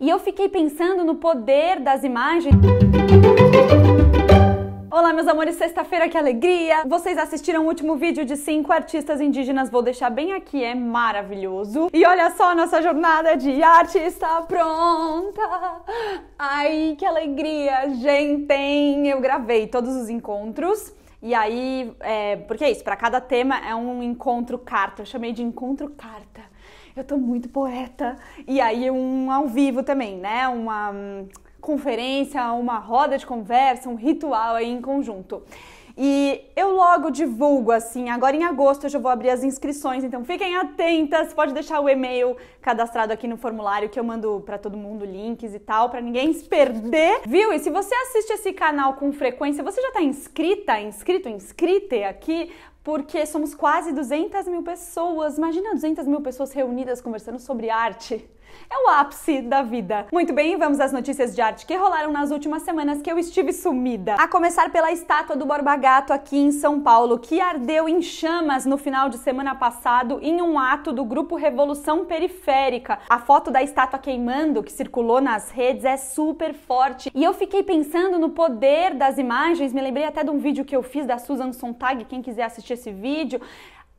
E eu fiquei pensando no poder das imagens. Olá, meus amores, sexta-feira, que alegria! Vocês assistiram o último vídeo de cinco artistas indígenas, vou deixar bem aqui, é maravilhoso. E olha só, nossa jornada de arte está pronta! Ai, que alegria, gente! Eu gravei todos os encontros. E aí, é, porque é isso, para cada tema é um encontro carta, eu chamei de encontro carta eu tô muito poeta. E aí um ao vivo também, né? Uma um, conferência, uma roda de conversa, um ritual aí em conjunto. E eu logo divulgo assim, agora em agosto eu já vou abrir as inscrições, então fiquem atentas, pode deixar o e-mail cadastrado aqui no formulário que eu mando para todo mundo links e tal, para ninguém se perder. Viu? E se você assiste esse canal com frequência, você já tá inscrita, inscrito, inscrita aqui, porque somos quase 200 mil pessoas. Imagina 200 mil pessoas reunidas conversando sobre arte. É o ápice da vida. Muito bem, vamos às notícias de arte que rolaram nas últimas semanas que eu estive sumida. A começar pela estátua do Borba Gato aqui em São Paulo, que ardeu em chamas no final de semana passado em um ato do grupo Revolução Periférica. A foto da estátua queimando que circulou nas redes é super forte. E eu fiquei pensando no poder das imagens, me lembrei até de um vídeo que eu fiz da Susan Sontag, quem quiser assistir esse vídeo,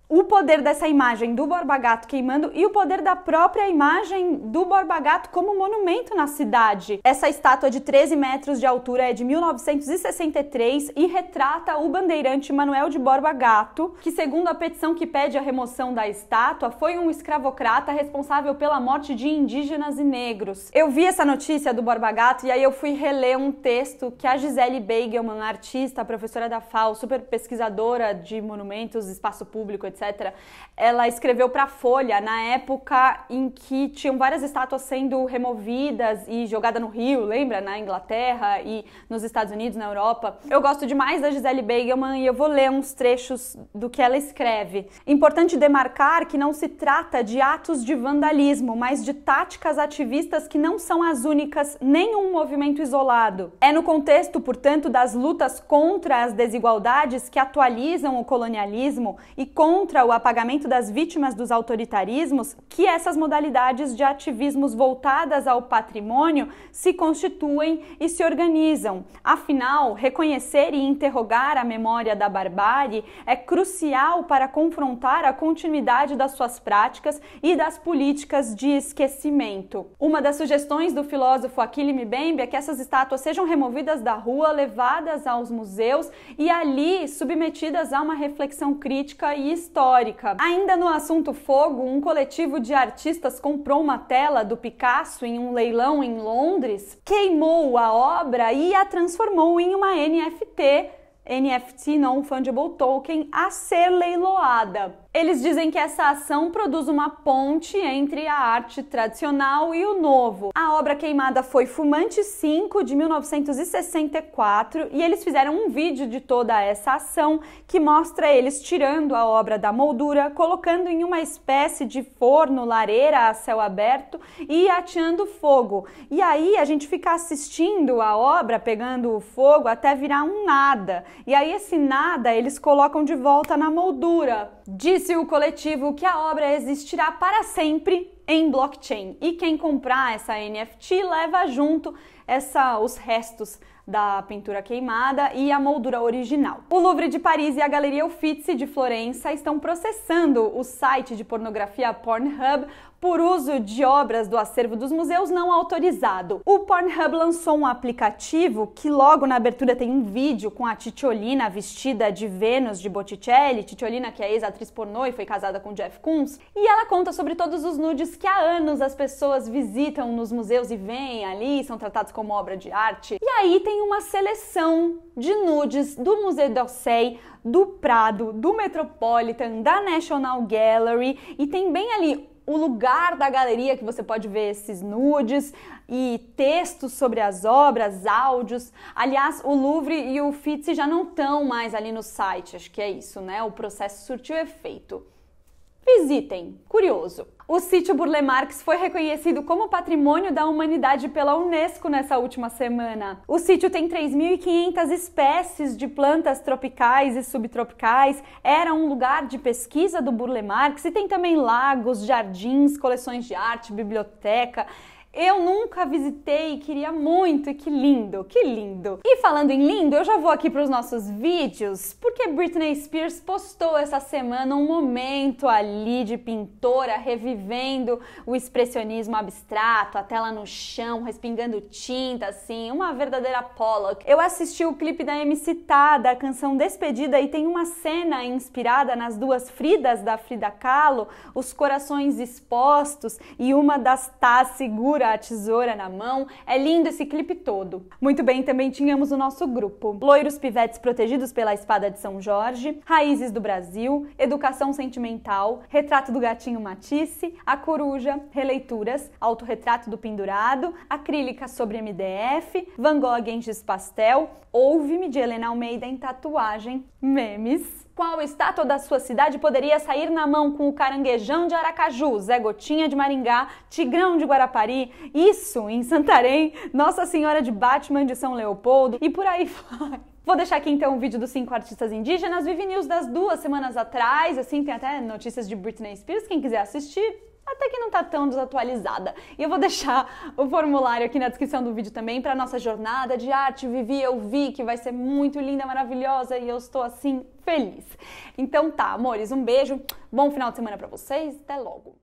o poder dessa imagem do Borba Gato queimando e o poder da própria imagem do Borba Gato como monumento na cidade. Essa estátua de 13 metros de altura é de 1963 e retrata o bandeirante Manuel de Borba Gato, que, segundo a petição que pede a remoção da estátua, foi um escravocrata responsável pela morte de indígenas e negros. Eu vi essa notícia do Borba Gato e aí eu fui reler um texto que a Gisele Beigelman, artista, professora da FAO, super pesquisadora de monumentos, espaço público, etc etc., ela escreveu para a Folha na época em que tinham várias estátuas sendo removidas e jogada no rio, lembra? Na Inglaterra e nos Estados Unidos, na Europa. Eu gosto demais da Gisele Beigelman e eu vou ler uns trechos do que ela escreve. Importante demarcar que não se trata de atos de vandalismo, mas de táticas ativistas que não são as únicas, nem um movimento isolado. É no contexto, portanto, das lutas contra as desigualdades que atualizam o colonialismo e contra contra o apagamento das vítimas dos autoritarismos que essas modalidades de ativismos voltadas ao patrimônio se constituem e se organizam. Afinal, reconhecer e interrogar a memória da barbárie é crucial para confrontar a continuidade das suas práticas e das políticas de esquecimento. Uma das sugestões do filósofo Achille Mbembe é que essas estátuas sejam removidas da rua, levadas aos museus e ali submetidas a uma reflexão crítica e histórica histórica. Ainda no assunto fogo, um coletivo de artistas comprou uma tela do Picasso em um leilão em Londres, queimou a obra e a transformou em uma NFT NFT, não fungible token, a ser leiloada. Eles dizem que essa ação produz uma ponte entre a arte tradicional e o novo. A obra queimada foi Fumante 5 de 1964 e eles fizeram um vídeo de toda essa ação que mostra eles tirando a obra da moldura, colocando em uma espécie de forno, lareira a céu aberto e ateando fogo. E aí a gente fica assistindo a obra pegando o fogo até virar um nada. E aí esse nada eles colocam de volta na moldura. Diz Disse o coletivo que a obra existirá para sempre em blockchain. E quem comprar essa NFT leva junto essa, os restos da pintura queimada e a moldura original. O Louvre de Paris e a Galeria Uffizi de Florença estão processando o site de pornografia Pornhub por uso de obras do acervo dos museus não autorizado. O Pornhub lançou um aplicativo que logo na abertura tem um vídeo com a Titiolina vestida de Vênus de Botticelli, Titiolina que é ex-atriz pornô e foi casada com Jeff Koons, e ela conta sobre todos os nudes que há anos as pessoas visitam nos museus e vêm ali, são tratados como obra de arte. E aí tem uma seleção de nudes do Museu d'Orsay, do Prado, do Metropolitan, da National Gallery e tem bem ali o lugar da galeria que você pode ver esses nudes e textos sobre as obras, áudios. Aliás, o Louvre e o Fitz já não estão mais ali no site, acho que é isso, né? O processo surtiu efeito. Visitem, curioso. O sítio Burle Marx foi reconhecido como Patrimônio da Humanidade pela Unesco nessa última semana. O sítio tem 3.500 espécies de plantas tropicais e subtropicais, era um lugar de pesquisa do Burle Marx e tem também lagos, jardins, coleções de arte, biblioteca. Eu nunca visitei e queria muito, e que lindo, que lindo. E falando em lindo, eu já vou aqui para os nossos vídeos, porque Britney Spears postou essa semana um momento ali de pintora revivendo o expressionismo abstrato, a tela no chão, respingando tinta, assim, uma verdadeira Pollock. Eu assisti o clipe da MC Tada, a canção Despedida, e tem uma cena inspirada nas duas Fridas da Frida Kahlo, os corações expostos e uma das Tá segura a tesoura na mão. É lindo esse clipe todo. Muito bem, também tínhamos o nosso grupo. Loiros pivetes protegidos pela espada de São Jorge, Raízes do Brasil, Educação Sentimental, Retrato do Gatinho Matisse, A Coruja, Releituras, Autorretrato do Pendurado, Acrílica sobre MDF, Van Gogh em Giz Pastel, Ouve-me de Helena Almeida em Tatuagem, Memes. Qual estátua da sua cidade poderia sair na mão com o caranguejão de Aracaju, Zé Gotinha de Maringá, Tigrão de Guarapari, isso em Santarém, Nossa Senhora de Batman de São Leopoldo e por aí vai. Vou deixar aqui então um vídeo dos cinco artistas indígenas, Vive News das duas semanas atrás, assim, tem até notícias de Britney Spears, quem quiser assistir, até que não tá tão desatualizada. E eu vou deixar o formulário aqui na descrição do vídeo também para nossa jornada de arte Vivi eu vi que vai ser muito linda, maravilhosa e eu estou assim feliz. Então tá, amores, um beijo, bom final de semana para vocês, até logo.